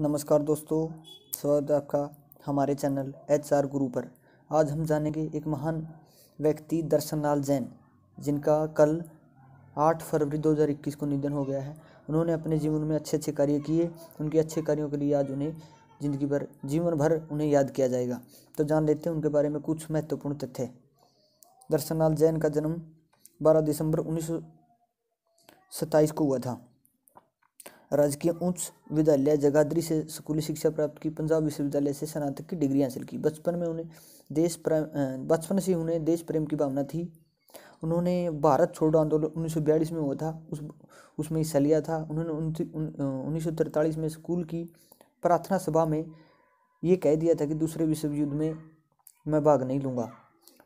नमस्कार दोस्तों स्वागत है आपका हमारे चैनल एच आर गुरु पर आज हम जानेंगे एक महान व्यक्ति दर्शनलाल जैन जिनका कल 8 फरवरी 2021 को निधन हो गया है उन्होंने अपने जीवन में अच्छे अच्छे कार्य किए उनके अच्छे कार्यों के लिए आज उन्हें ज़िंदगी भर जीवन भर उन्हें याद किया जाएगा तो जान लेते हैं उनके बारे में कुछ महत्वपूर्ण तथ्य दर्शनलाल जैन का जन्म बारह दिसंबर उन्नीस को हुआ था राजकीय उच्च विद्यालय जगाधरी से स्कूली शिक्षा प्राप्त की पंजाब विश्वविद्यालय से स्नातक की डिग्री हासिल की बचपन में उन्हें देश प्रेम बचपन से उन्हें देश प्रेम की भावना थी उन्होंने भारत छोड़ो आंदोलन उन्नीस में हुआ था उस उसमें हिस्सा लिया था उन्होंने उन्नीस में स्कूल की प्रार्थना सभा में ये कह दिया था कि दूसरे विश्व युद्ध में मैं भाग नहीं लूँगा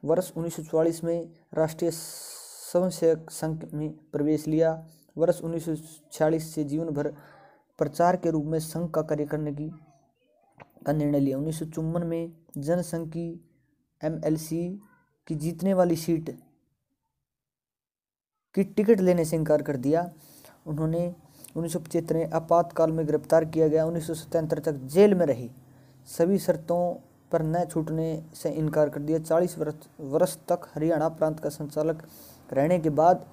वर्ष उन्नीस में राष्ट्रीय स्वयं संघ में प्रवेश लिया वर्ष उन्नीस से जीवन भर प्रचार के रूप में संघ का कार्य करने की का निर्णय लिया उन्नीस में जनसंघ की एम की जीतने वाली सीट की टिकट लेने से इनकार कर दिया उन्होंने उन्नीस में आपातकाल में गिरफ्तार किया गया उन्नीस तक जेल में रही सभी शर्तों पर न छूटने से इनकार कर दिया चालीस वर्ष वर्ष तक हरियाणा प्रांत का संचालक रहने के बाद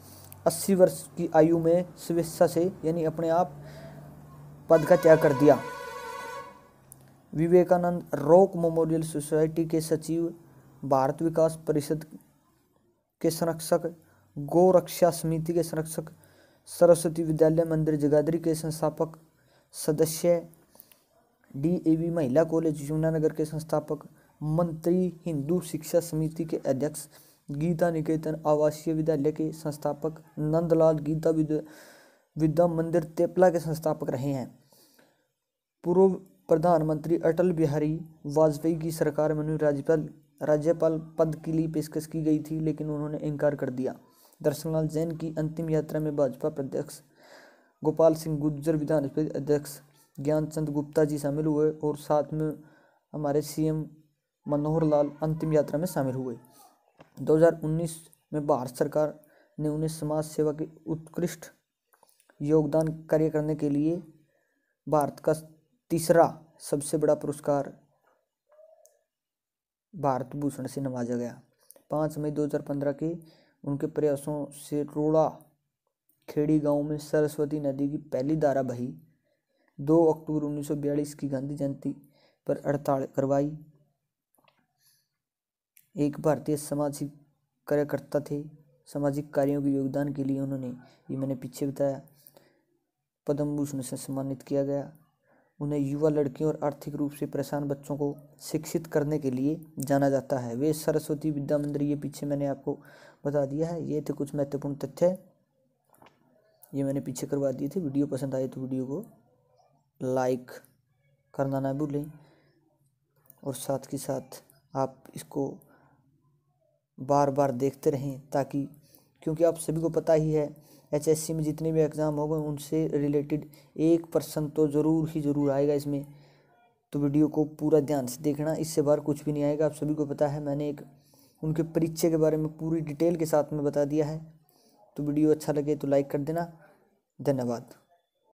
अस्सी वर्ष की आयु में स्वेच्छा से यानी अपने आप पद का त्याग कर दिया विवेकानंद रॉक मेमोरियल सोसाइटी के सचिव भारत विकास परिषद के संरक्षक गोरक्षा समिति के संरक्षक सरस्वती विद्यालय मंदिर जगाधरी के संस्थापक सदस्य डी ए वी महिला कॉलेज यमुनानगर के संस्थापक मंत्री हिंदू शिक्षा समिति के अध्यक्ष गीता निकेतन आवासीय विद्यालय के संस्थापक नंदलाल गीता विद्या मंदिर तेपला के संस्थापक रहे हैं पूर्व प्रधानमंत्री अटल बिहारी वाजपेयी की सरकार में उन्हें राज्यपाल राज्यपाल पद के लिए पेशकश की गई थी लेकिन उन्होंने इनकार कर दिया दर्शनलाल जैन की अंतिम यात्रा में भाजपा प्रत्यक्ष गोपाल सिंह गुर्जर विधानसभा अध्यक्ष ज्ञानचंद गुप्ता जी शामिल हुए और साथ में हमारे सीएम मनोहर लाल अंतिम यात्रा में शामिल हुए 2019 में भारत सरकार ने उन्हें समाज सेवा के उत्कृष्ट योगदान कार्य करने के लिए भारत का तीसरा सबसे बड़ा पुरस्कार भारत भूषण से नवाजा गया पाँच मई 2015 के उनके प्रयासों से रोड़ा खेड़ी गांव में सरस्वती नदी की पहली धारा बही दो अक्टूबर 1942 की गांधी जयंती पर हड़ताल करवाई एक भारतीय सामाजिक कार्यकर्ता थे सामाजिक कार्यों के योगदान के लिए उन्होंने ये मैंने पीछे बताया पद्म भूषण से सम्मानित किया गया उन्हें युवा लड़कियों और आर्थिक रूप से परेशान बच्चों को शिक्षित करने के लिए जाना जाता है वे सरस्वती विद्या मंदिर ये पीछे मैंने आपको बता दिया है ये थे कुछ महत्वपूर्ण तथ्य ये मैंने पीछे करवा दिए थे वीडियो पसंद आए तो वीडियो को लाइक करना ना भूलें और साथ के साथ आप इसको बार बार देखते रहें ताकि क्योंकि आप सभी को पता ही है एच में जितने भी एग्ज़ाम गए उनसे रिलेटेड एक परसेंट तो ज़रूर ही ज़रूर आएगा इसमें तो वीडियो को पूरा ध्यान से देखना इससे बार कुछ भी नहीं आएगा आप सभी को पता है मैंने एक उनके परिचय के बारे में पूरी डिटेल के साथ में बता दिया है तो वीडियो अच्छा लगे तो लाइक कर देना धन्यवाद